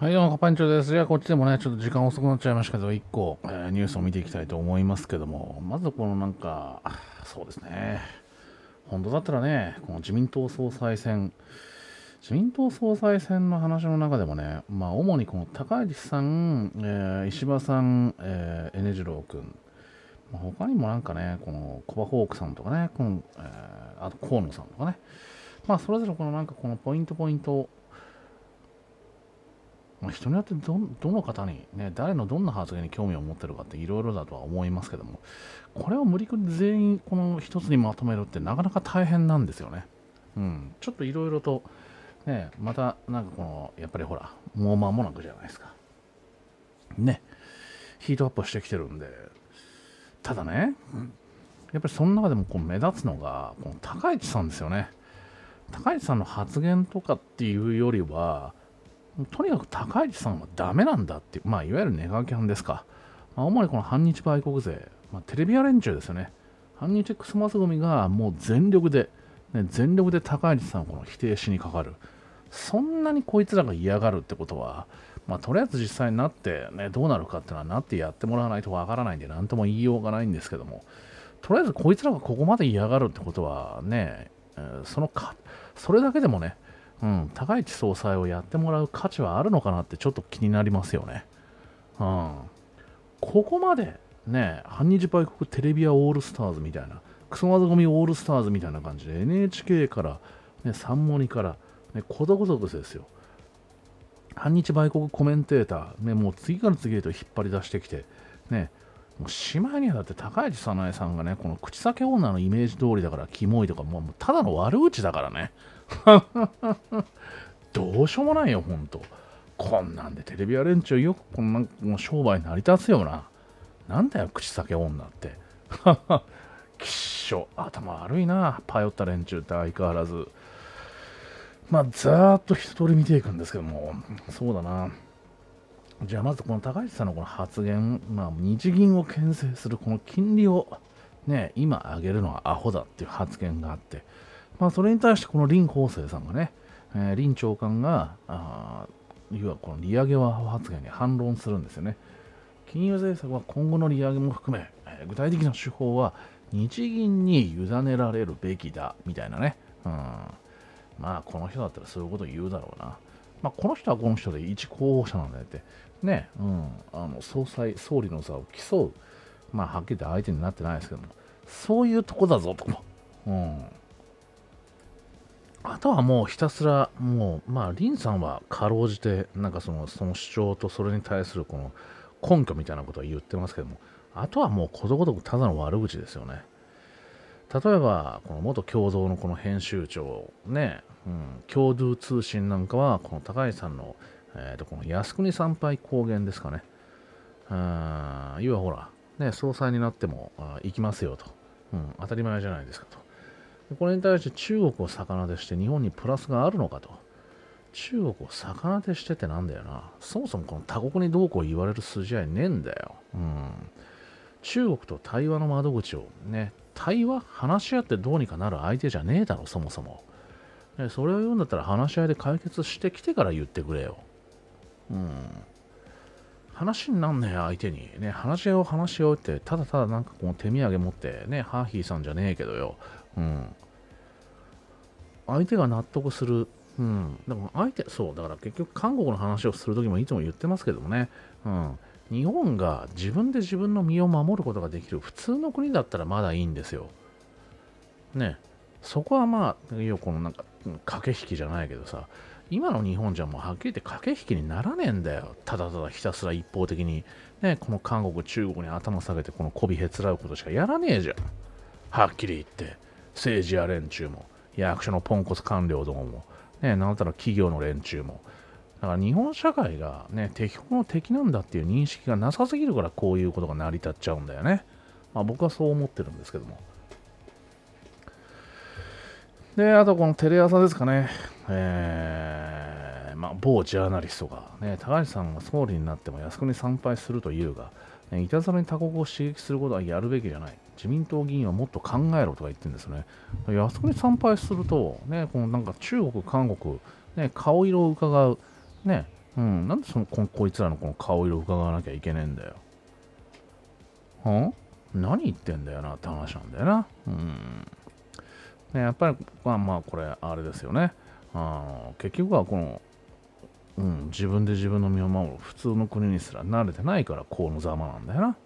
はい、どうも、カパンチョです。いや、こっちでもね、ちょっと時間遅くなっちゃいましたけど、一個、えー、ニュースを見ていきたいと思いますけども、まずこのなんか、そうですね、本当だったらね、この自民党総裁選、自民党総裁選の話の中でもね、まあ、主にこの高市さん、えー、石破さん、えー、エネジロー君、まあ、他にもなんかね、このコバホークさんとかね、この、えー、あと河野さんとかね、まあ、それぞれこのなんかこのポイントポイント、まあ、人によってどどの方に、ね、誰のどんな発言に興味を持ってるかっていろいろだとは思いますけどもこれを無理くり全員この一つにまとめるってなかなか大変なんですよね。うん、ちょっといろいろと、ね、またなんかこのやっぱりほらもう間もなくじゃないですか。ねヒートアップしてきてるんでただね、やっぱりその中でもこう目立つのがこの高市さんですよね。高市さんの発言とかっていうよりはとにかく高市さんはダメなんだっていう、まあ、いわゆるネガキャンですか。まあ、主にこの反日売国勢、まあ、テレビア連中ですよね。反日クソマス組がもう全力で、ね、全力で高市さんをこの否定しにかかる。そんなにこいつらが嫌がるってことは、まあ、とりあえず実際になって、ね、どうなるかっていうのはなってやってもらわないとわからないんで、なんとも言いようがないんですけども、とりあえずこいつらがここまで嫌がるってことはね、そのか、それだけでもね、うん、高市総裁をやってもらう価値はあるのかなってちょっと気になりますよね。うん、ここまでね、反日売国テレビアオールスターズみたいな、クソ技ゴミオールスターズみたいな感じで NHK から、ね、サンモニから、ね、ことごとくですよ。反日売国コメンテーター、ね、もう次から次へと引っ張り出してきて、ね、もうしまいにはだって高市早苗さんがね、この口け女のイメージ通りだから、キモいとか、もうただの悪口だからね。どうしようもないよ、ほんと。こんなんでテレビや連中よくこんなもう商売成り立つよな。なんだよ、口け女って。きっしょ、頭悪いな、パヨった連中って相変わらず。まあ、ざーっと一通り見ていくんですけども、そうだな。じゃあまずこの高市さんのこの発言、まあ、日銀を牽制するこの金利を、ね、今上げるのはアホだっていう発言があって、まあ、それに対してこの林法生さんがね、えー、林長官があいわこの利上げは発言に反論するんですよね。金融政策は今後の利上げも含め、えー、具体的な手法は日銀に委ねられるべきだみたいなね、うん、まあこの人だったらそういうこと言うだろうな。まあ、この人はこの人で一候補者なんだよって、ね、うん、あの総裁、総理の座を競う、まあ、はっきり言って相手になってないですけども、そういうとこだぞと、うん。あとはもうひたすら、もう、まあ、林さんはかろうじて、なんかその、その主張とそれに対するこの根拠みたいなことは言ってますけども、あとはもうことごとくただの悪口ですよね。例えば、この元共同のこの編集長ね、うん、共同通信なんかは、この高橋さんの、えっ、ー、と、この靖国参拝高原ですかね。うん、要はほら、ね、総裁になっても行きますよと、うん。当たり前じゃないですかと。これに対して中国を逆なでして日本にプラスがあるのかと。中国を逆なでしてってなんだよな。そもそもこの他国にどうこう言われる筋合いねえんだよ。うん。中国と対話の窓口をね、対話話し合ってどうにかなる相手じゃねえだろそもそもそれを言うんだったら話し合いで解決してきてから言ってくれようん話になんねえ相手にね話し合いを話し合うってただただなんかこの手土産持ってねハーヒーさんじゃねえけどようん相手が納得するうん、でも相手、そう、だから結局韓国の話をするときもいつも言ってますけどもね、うん、日本が自分で自分の身を守ることができる普通の国だったらまだいいんですよ。ね。そこはまあ、いよこのなんか駆け引きじゃないけどさ、今の日本じゃもうはっきり言って駆け引きにならねえんだよ。ただただひたすら一方的に、ね、この韓国、中国に頭下げてこの媚びへつらうことしかやらねえじゃん。はっきり言って。政治や連中も、役所のポンコツ官僚どもも、ね、なんたら企業の連中も、だから日本社会がね、敵の敵なんだっていう認識がなさすぎるからこういうことが成り立っちゃうんだよね。まあ僕はそう思ってるんですけども。で、あとこのテレ朝ですかね。えー、まあ某ジャーナリストが、ね、高橋さんが総理になっても靖国に参拝するというが、ね、いたずらに他国を刺激することはやるべきじゃない。自民党議員はもっと考えろとか言ってるんですね。靖国参拝すると、ね、このなんか中国、韓国、ね、顔色をうかがう。ねうん、なんでそのここいつらのこの顔色を伺わなきゃいけねえんだよ。は何言ってんだよなって話なんだよな。うん。ね、やっぱり、まあまあ、これ、あれですよね。あの結局はこの、うん、自分で自分の身を守る普通の国にすら慣れてないから、このざまなんだよな。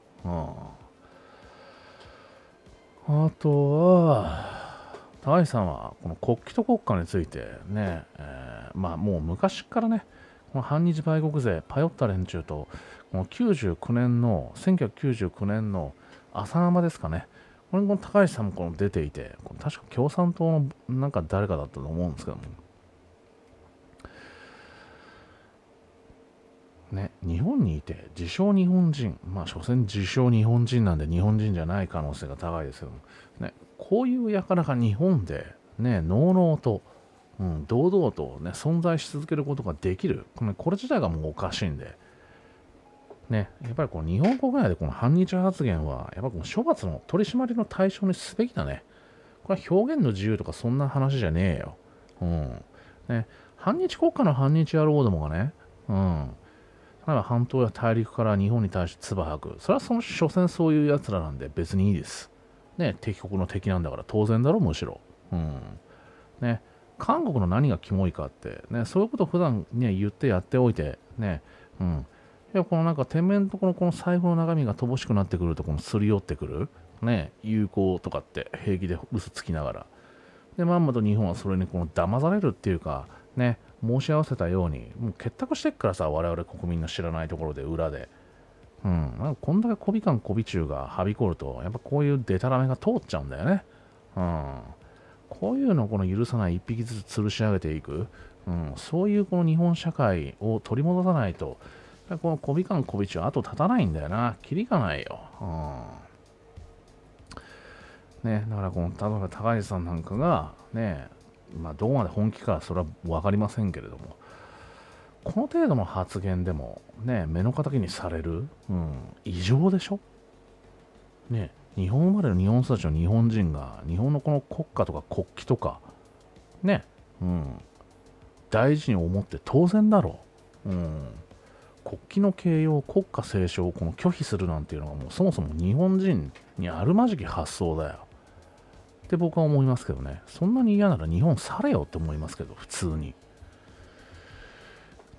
うん。あとは、橋さんはこの国旗と国家についてね、えー、まあもう昔からね、この反日売国勢パヨった連中とこの99年の1999年の浅間ですかねこれも高橋さんもこの出ていてこの確か共産党のなんか誰かだったと思うんですけどもね、日本にいて自称日本人、まあ、所詮自称日本人なんで日本人じゃない可能性が高いですけども、ね、こういうやからか日本で、ね、のうのうとうん、堂々と、ね、存在し続けることができるこれこれ自体がもうおかしいんで、ね、やっぱりこの日本国内でこの反日発言はやっぱこの処罰の取り締まりの対象にすべきだねこれは表現の自由とかそんな話じゃねえよ、うんね、反日国家の反日野郎どもがね、うん、例えば半島や大陸から日本に対して唾吐くそれはその所詮そういうやつらなんで別にいいですね敵国の敵なんだから当然だろむしろうんね韓国の何がキモいかって、ね、そういうことを普段ね、言ってやっておいて、ね、うん。いや、このなんか、てめんとこのこの財布の中身が乏しくなってくると、このすり寄ってくる、ね、有効とかって平気で嘘つきながら。で、まんまと日本はそれにこの騙されるっていうか、ね、申し合わせたように、もう結託してっからさ、我々国民の知らないところで、裏で。うん、なんかこんだけ媚び感媚び中がはびこると、やっぱこういうデタラメが通っちゃうんだよね。うん。こういうのをこの許さない一匹ずつ吊るし上げていく、うん、そういうこの日本社会を取り戻さないと、このこびかんこびちは後立たないんだよな。きりがないよ。うん。ね、だからこの、例えば高橋さんなんかが、ね、まあ、どこまで本気かそれは分かりませんけれども、この程度の発言でも、ね、目の敵にされる、うん、異常でしょね日本生まれの日本育ちの日本人が、日本のこの国家とか国旗とか、ね、うん、大事に思って当然だろう。うん、国旗の形容、国家斉唱をこの拒否するなんていうのはもうそもそも日本人にあるまじき発想だよ。って僕は思いますけどね。そんなに嫌なら日本されよって思いますけど、普通に。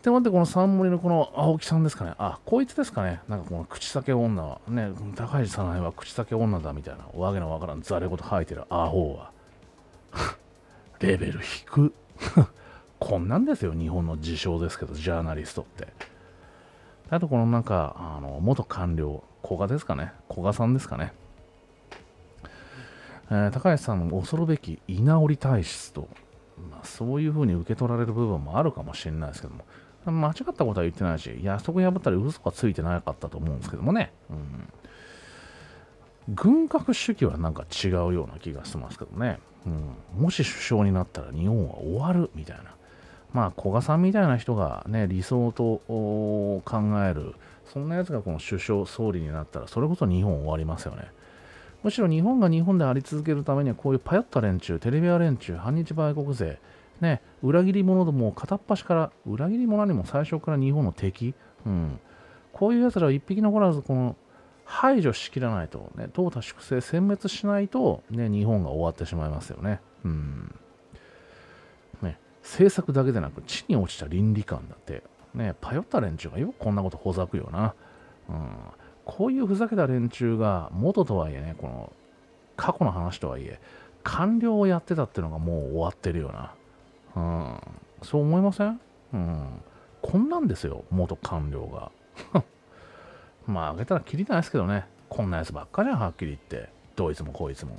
で待ってこの三森のこの青木さんですかね。あ、こいつですかね。なんかこの口裂け女は、ね、高橋さないは口裂け女だみたいな、わけのわからんざれ言吐いてるアホは。レベル低。こんなんですよ、日本の自称ですけど、ジャーナリストって。あとこのなんか、あの、元官僚、古賀ですかね。古賀さんですかね。えー、高橋さんの恐るべき稲織体質と、まあ、そういうふうに受け取られる部分もあるかもしれないですけども、間違ったことは言ってないし、いや、そこ破ったら嘘がついてなかったと思うんですけどもね。うん。軍拡主義はなんか違うような気がしますけどね。うん。もし首相になったら日本は終わるみたいな。まあ、古賀さんみたいな人がね、理想と考える、そんなやつがこの首相、総理になったら、それこそ日本終わりますよね。むしろ日本が日本であり続けるためには、こういうパヨった連中、テレビア連中、反日売国勢、ね、裏切り者ども片っ端から、裏切り者にも最初から日本の敵、うん、こういうやつらを一匹残らずこの排除しきらないと、ね、淘汰粛清、殲滅しないと、ね、日本が終わってしまいますよね。うんね政策だけでなく、地に落ちた倫理観だって、ね、パヨった連中がよくこんなことほざくよな。うん、こういうふざけた連中が、元とはいえね、この過去の話とはいえ、官僚をやってたっていうのがもう終わってるよな。うん、そう思いません、うん、こんなんですよ、元官僚が。まあ、あげたらきりないですけどね。こんなやつばっかりははっきり言って。どいつもこいつも。っ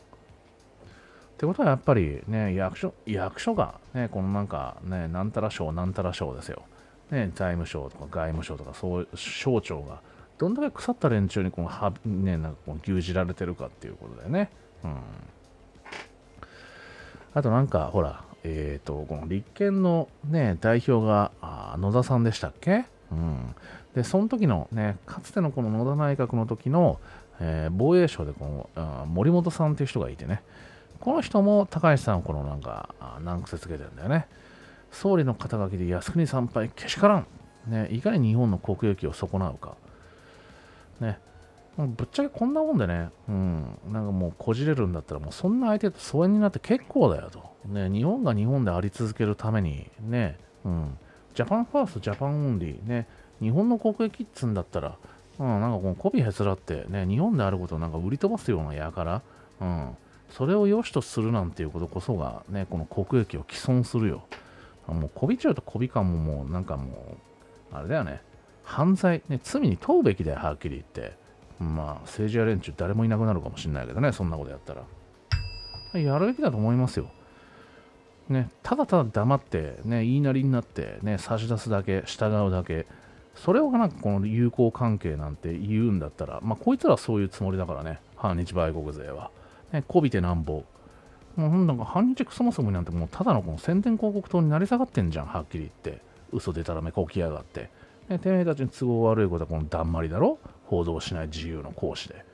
てことはやっぱりね、役所、役所がね、このなんかね、なんたら省、なんたら省ですよ。ね、財務省とか外務省とか、そう、省庁が、どんだけ腐った連中にこのは、ね、なんかこの牛耳られてるかっていうことだよね。うん。あとなんか、ほら、えっ、ー、と、この立憲のね、代表が野田さんでしたっけうん。で、その時のね、かつてのこの野田内閣の時の、えー、防衛省でこの森本さんという人がいてね、この人も高橋さんをこのなんか難癖つけてるんだよね。総理の肩書きで靖国参拝けしからん。ね、いかに日本の国益を損なうか。ね、ぶっちゃけこんなもんでね、うん、なんかもうこじれるんだったら、もうそんな相手と疎遠になって結構だよと。ね、日本が日本であり続けるために、ね、うん、ジャパンファースト、ジャパンオンリー、ね、日本の国益っつんだったら、うん、なんかこのコビへつらって、ね、日本であることをなんか売り飛ばすような輩、うん、それを良しとするなんていうことこそが、ね、この国益を毀損するよ。もうこびちゃうとこび感ももうなんかもう、あれだよね、犯罪、ね、罪に問うべきだよ、はっきり言って。まあ、政治や連中誰もいなくなるかもしれないけどね、そんなことやったら。やるべきだと思いますよ。ね、ただただ黙って、ね、言いなりになって、ね、差し出すだけ、従うだけ、それをなんかこの友好関係なんて言うんだったら、まあ、こいつらはそういうつもりだからね、反日売国勢は。ね、こびてなんぼ。もうなんか反日クソもそもなんてもうただのこの宣伝広告塔になり下がってんじゃん、はっきり言って。嘘でたらめこきやがって。ね、てめえたちに都合悪いことはこのだんまりだろ報道しない自由の行使で。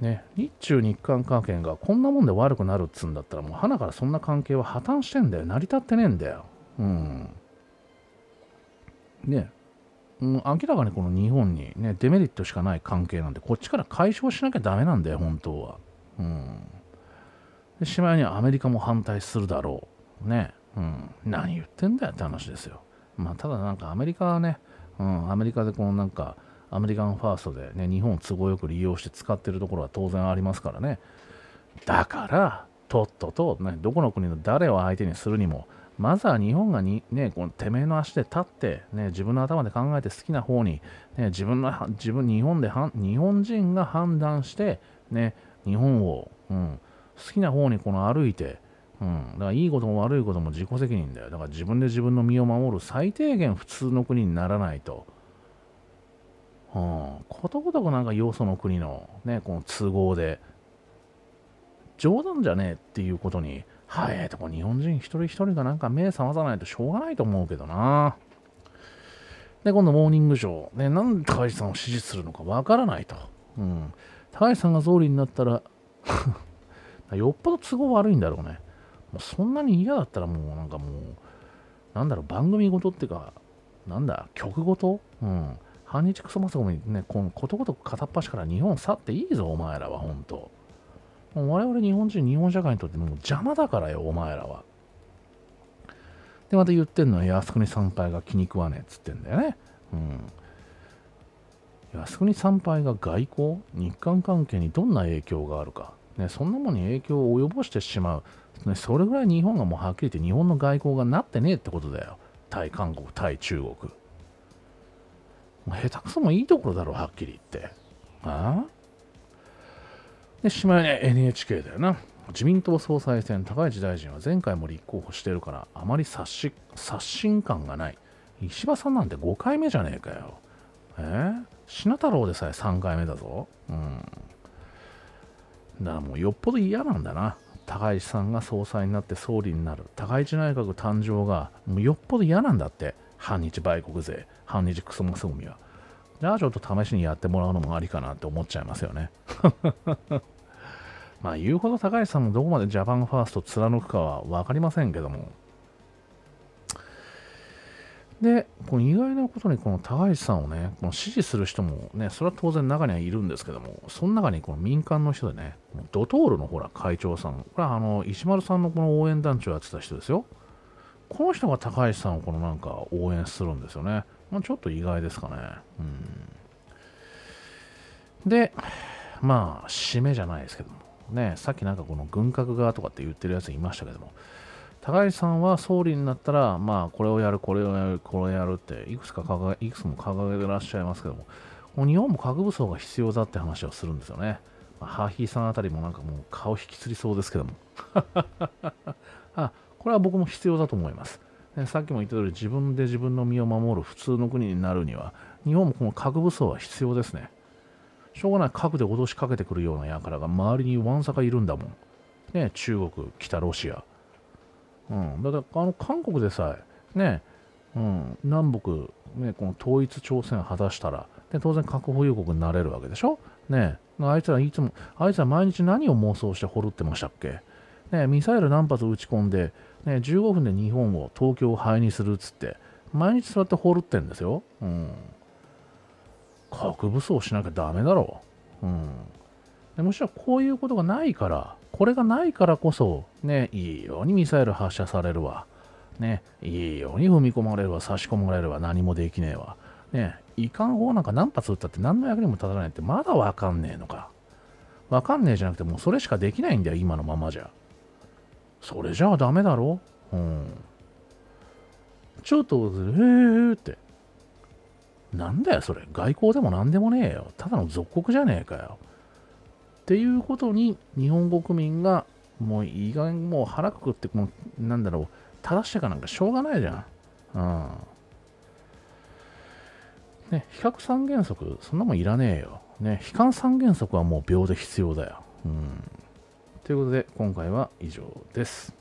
ね、日中日韓関係がこんなもんで悪くなるっつんだったらもう花からそんな関係は破綻してんだよ成り立ってねえんだようんねうん、明らかにこの日本に、ね、デメリットしかない関係なんでこっちから解消しなきゃだめなんだよ本当はうんでしまいにはアメリカも反対するだろうねうん何言ってんだよって話ですよまあただなんかアメリカはねうん、アメリカでこのなんかアメリカンファーストで、ね、日本を都合よく利用して使ってるところは当然ありますからねだからとっとと、ね、どこの国の誰を相手にするにもまずは日本がに、ね、このてめえの足で立って、ね、自分の頭で考えて好きな方に、ね、自分の自分日本で日本人が判断して、ね、日本を、うん、好きな方にこの歩いて、うん、だからいいことも悪いことも自己責任だよ。だから自分で自分の身を守る最低限普通の国にならないと。うん、ことごとくなんかよその国の,、ね、この都合で、冗談じゃねえっていうことに、早いとこ日本人一人一人がなんか目覚まさないとしょうがないと思うけどな。で、今度、モーニングショー。ね、なんで高橋さんを支持するのかわからないと。うん。高橋さんが総理になったら よっぽど都合悪いんだろうね。もうそんなに嫌だったらもうなんかもう、なんだろう、番組ごとっていうか、なんだ、曲ごとうん。半日クソマスコミね、このことごとく片っ端から日本去っていいぞ、お前らは、ほんと。もう我々日本人、日本社会にとってもう邪魔だからよ、お前らは。で、また言ってんのは、靖国参拝が気に食わねえっつってんだよね。うん。靖国参拝が外交、日韓関係にどんな影響があるか。ね、そんなもんに影響を及ぼしてしまう。それぐらい日本がもうはっきり言って日本の外交がなってねえってことだよ。対韓国、対中国。下手くそもいいところだろう、はっきり言って。ああで、しまいに NHK だよな。自民党総裁選、高市大臣は前回も立候補してるから、あまり刷新刷新感がない。石破さんなんて5回目じゃねえかよ。えー、品太郎でさえ3回目だぞ。うん。だからもうよっぽど嫌なんだな。高市さんが総裁になって総理になる高市内閣誕生がもうよっぽど嫌なんだって反日売国税反日クソマスゴミはじゃあちょっと試しにやってもらうのもありかなって思っちゃいますよね まあ言うほど高市さんもどこまでジャパンファースト貫くかは分かりませんけどもで、この意外なことにこの高橋さんをね、この支持する人もね、それは当然中にはいるんですけども、その中にこの民間の人でね、ドトールのほら会長さん、これはあの石丸さんのこの応援団長やってた人ですよ。この人が高橋さんをこのなんか応援するんですよね。まあ、ちょっと意外ですかね。うん。で、まあ、締めじゃないですけども、ね、さっきなんかこの軍拡側とかって言ってるやついましたけども、高市さんは総理になったら、まあ、これをやる、これをやる、これをやるって、いくつか掲げ、いくつも掲げてらっしゃいますけども、も日本も核武装が必要だって話をするんですよね。まあ、ハーヒーさんあたりもなんかもう顔引きつりそうですけども。あ、これは僕も必要だと思います。さっきも言った通り、自分で自分の身を守る普通の国になるには、日本もこの核武装は必要ですね。しょうがない核で脅しかけてくるような輩が周りにわんさかいるんだもん。ね、中国、北ロシア、うん、だからあの韓国でさえ、ねうん、南北、ね、この統一朝鮮を果たしたら、で当然核保有国になれるわけでしょ、ね、あいつらいつもあいつら毎日何を妄想して掘るってましたっけ、ね、ミサイル何発撃ち込んで、ね、15分で日本を東京を灰にするっつって毎日そうやって掘るってんですよ、うん、核武装しなきゃだめだろう、うん、でむしろこういうことがないからこれがないからこそ、ね、いいようにミサイル発射されるわ。ね、いいように踏み込まれるわ、差し込まれるわ、何もできねえわ。ね、遺憾方なんか何発撃ったって何の役にも立たないってまだわかんねえのか。わかんねえじゃなくてもうそれしかできないんだよ、今のままじゃ。それじゃあダメだろうん。ちょっと、えーって。なんだよ、それ。外交でも何でもねえよ。ただの属国じゃねえかよ。ていうことに日本国民がもういい加減もう腹くくってもうなんだろう正してかなんかしょうがないじゃん。うん。ね、比較三原則、そんなもんいらねえよ。ね、悲観三原則はもう秒で必要だよ。うん。ということで、今回は以上です。